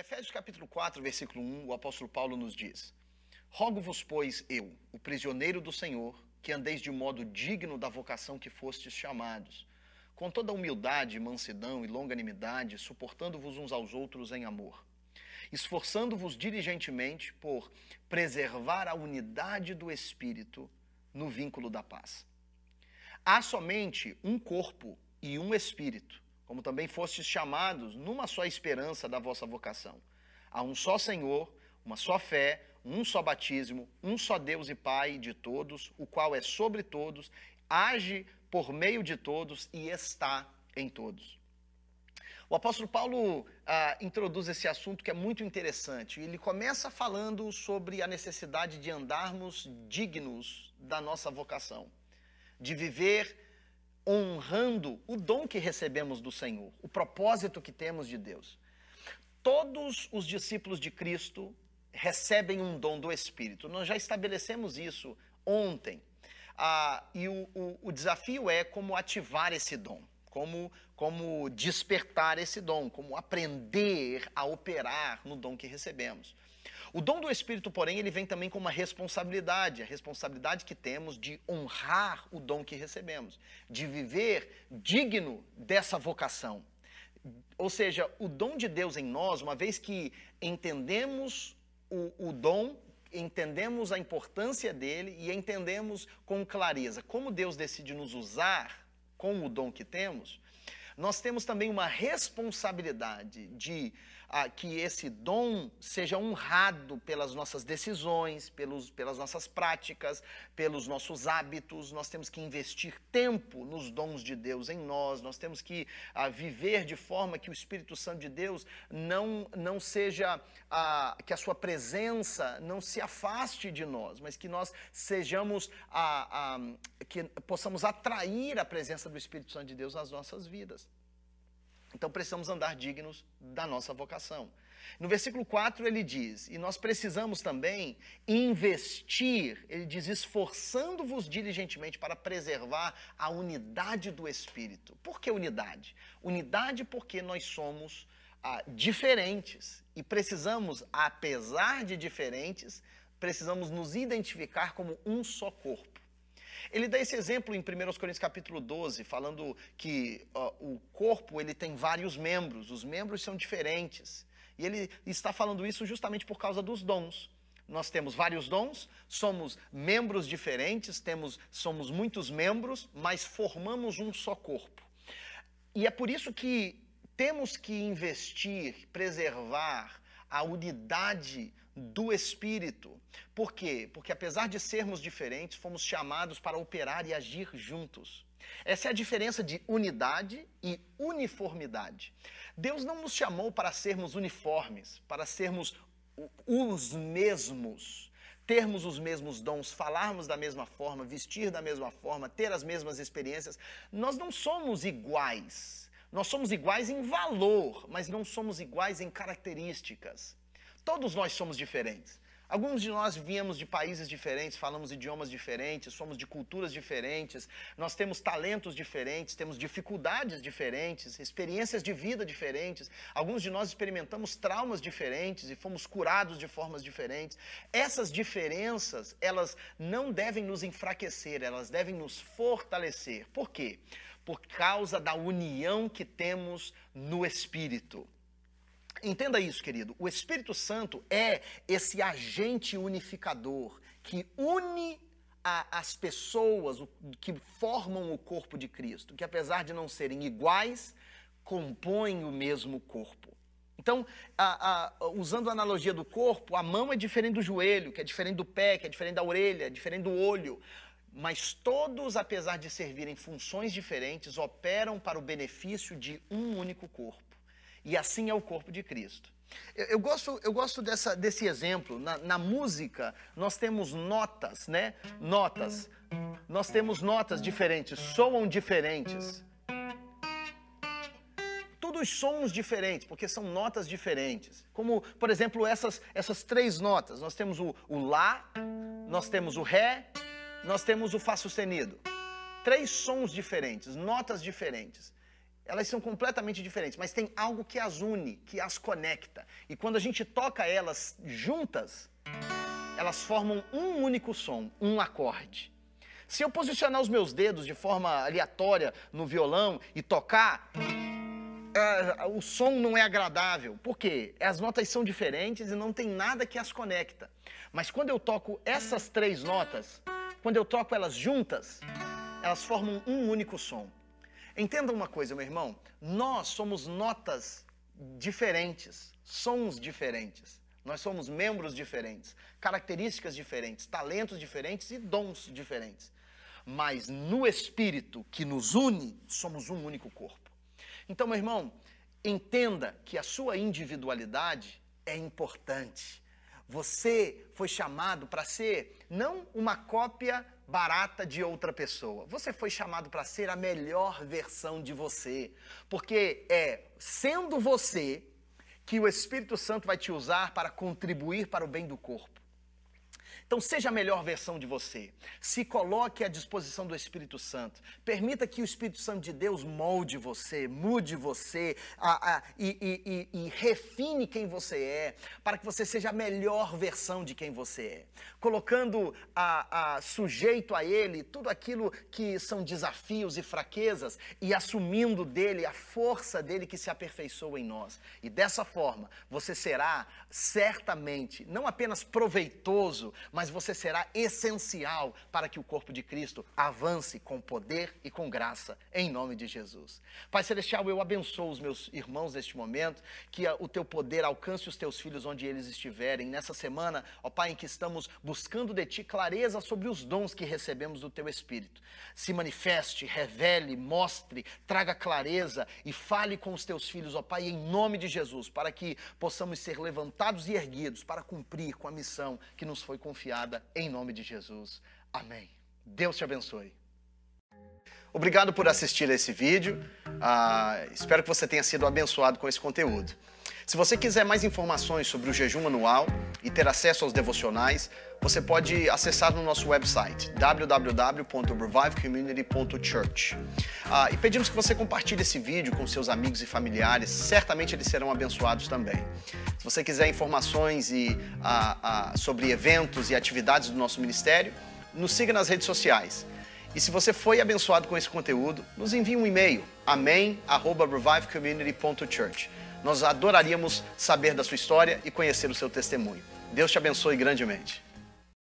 Efésios capítulo 4, versículo 1, o apóstolo Paulo nos diz: Rogo-vos, pois, eu, o prisioneiro do Senhor, que andeis de modo digno da vocação que fostes chamados, com toda humildade, mansidão e longanimidade, suportando-vos uns aos outros em amor, esforçando-vos diligentemente por preservar a unidade do espírito no vínculo da paz. Há somente um corpo e um espírito como também fostes chamados numa só esperança da vossa vocação. Há um só Senhor, uma só fé, um só batismo, um só Deus e Pai de todos, o qual é sobre todos, age por meio de todos e está em todos. O apóstolo Paulo ah, introduz esse assunto que é muito interessante. Ele começa falando sobre a necessidade de andarmos dignos da nossa vocação, de viver honrando o dom que recebemos do Senhor, o propósito que temos de Deus. Todos os discípulos de Cristo recebem um dom do Espírito. Nós já estabelecemos isso ontem. Ah, e o, o, o desafio é como ativar esse dom, como, como despertar esse dom, como aprender a operar no dom que recebemos. O dom do Espírito, porém, ele vem também com uma responsabilidade, a responsabilidade que temos de honrar o dom que recebemos, de viver digno dessa vocação. Ou seja, o dom de Deus em nós, uma vez que entendemos o, o dom, entendemos a importância dele e entendemos com clareza como Deus decide nos usar com o dom que temos, nós temos também uma responsabilidade de ah, que esse dom seja honrado pelas nossas decisões, pelos, pelas nossas práticas, pelos nossos hábitos. Nós temos que investir tempo nos dons de Deus em nós, nós temos que ah, viver de forma que o Espírito Santo de Deus não, não seja, ah, que a sua presença não se afaste de nós, mas que nós sejamos, ah, ah, que possamos atrair a presença do Espírito Santo de Deus nas nossas vidas. Então precisamos andar dignos da nossa vocação. No versículo 4 ele diz: E nós precisamos também investir, ele diz, esforçando-vos diligentemente para preservar a unidade do Espírito. Por que unidade? Unidade porque nós somos ah, diferentes e precisamos, apesar de diferentes, precisamos nos identificar como um só corpo. Ele dá esse exemplo em 1 Coríntios capítulo 12, falando que o corpo ele tem vários membros, os membros são diferentes. E ele está falando isso justamente por causa dos dons. Nós temos vários dons, somos membros diferentes, temos somos muitos membros, mas formamos um só corpo. E é por isso que temos que investir, preservar, a unidade do Espírito. Por quê? Porque apesar de sermos diferentes, fomos chamados para operar e agir juntos. Essa é a diferença de unidade e uniformidade. Deus não nos chamou para sermos uniformes, para sermos os mesmos termos os mesmos dons, falarmos da mesma forma, vestir da mesma forma, ter as mesmas experiências. Nós não somos iguais. Nós somos iguais em valor, mas não somos iguais em características. Todos nós somos diferentes. Alguns de nós viemos de países diferentes, falamos idiomas diferentes, somos de culturas diferentes, nós temos talentos diferentes, temos dificuldades diferentes, experiências de vida diferentes. Alguns de nós experimentamos traumas diferentes e fomos curados de formas diferentes. Essas diferenças, elas não devem nos enfraquecer, elas devem nos fortalecer. Por quê? por causa da união que temos no Espírito. Entenda isso, querido. O Espírito Santo é esse agente unificador que une a, as pessoas que formam o corpo de Cristo, que apesar de não serem iguais, compõem o mesmo corpo. Então, a, a, usando a analogia do corpo, a mão é diferente do joelho, que é diferente do pé, que é diferente da orelha, é diferente do olho mas todos, apesar de servirem funções diferentes, operam para o benefício de um único corpo. E assim é o corpo de Cristo. Eu, eu gosto, eu gosto dessa, desse exemplo. Na, na, música, nós temos notas, né? Notas. Nós temos notas diferentes, soam diferentes. Todos sons diferentes, porque são notas diferentes. Como, por exemplo, essas, essas três notas. Nós temos o, o Lá, nós temos o Ré nós temos o Fá sustenido. Três sons diferentes, notas diferentes. Elas são completamente diferentes, mas tem algo que as une, que as conecta. E quando a gente toca elas juntas, elas formam um único som, um acorde. Se eu posicionar os meus dedos de forma aleatória no violão e tocar, uh, o som não é agradável. Por quê? As notas são diferentes e não tem nada que as conecta. Mas quando eu toco essas três notas, quando eu toco elas juntas, elas formam um único som. Entenda uma coisa, meu irmão, nós somos notas diferentes, sons diferentes. Nós somos membros diferentes, características diferentes, talentos diferentes e dons diferentes. Mas no espírito que nos une, somos um único corpo. Então, meu irmão, entenda que a sua individualidade é importante você foi chamado para ser não uma cópia barata de outra pessoa. Você foi chamado para ser a melhor versão de você. Porque é sendo você que o Espírito Santo vai te usar para contribuir para o bem do corpo. Então, seja a melhor versão de você. Se coloque à disposição do Espírito Santo. Permita que o Espírito Santo de Deus molde você, mude você a, a, e, e, e, e refine quem você é, para que você seja a melhor versão de quem você é. Colocando a, a sujeito a Ele tudo aquilo que são desafios e fraquezas e assumindo dele a força dele que se aperfeiçoa em nós. E dessa forma, você será certamente não apenas proveitoso, mas você será essencial para que o corpo de Cristo avance com poder e com graça, em nome de Jesus. Pai Celestial, eu abençoo os meus irmãos neste momento, que o teu poder alcance os teus filhos onde eles estiverem. Nessa semana, ó Pai, em que estamos buscando de ti clareza sobre os dons que recebemos do teu Espírito. Se manifeste, revele, mostre, traga clareza e fale com os teus filhos, ó Pai, em nome de Jesus, para que possamos ser levantados e erguidos para cumprir com a missão que nos foi confiada em nome de Jesus. Amém. Deus te abençoe. Obrigado por assistir a esse vídeo. Ah, espero que você tenha sido abençoado com esse conteúdo. Se você quiser mais informações sobre o jejum anual e ter acesso aos devocionais, você pode acessar no nosso website www.revivecommunity.church. Ah, e pedimos que você compartilhe esse vídeo com seus amigos e familiares, certamente eles serão abençoados também. Se você quiser informações e, ah, ah, sobre eventos e atividades do nosso ministério, nos siga nas redes sociais. E se você foi abençoado com esse conteúdo, nos envie um e-mail, amém.revivecommunity.church. Nós adoraríamos saber da sua história e conhecer o seu testemunho. Deus te abençoe grandemente.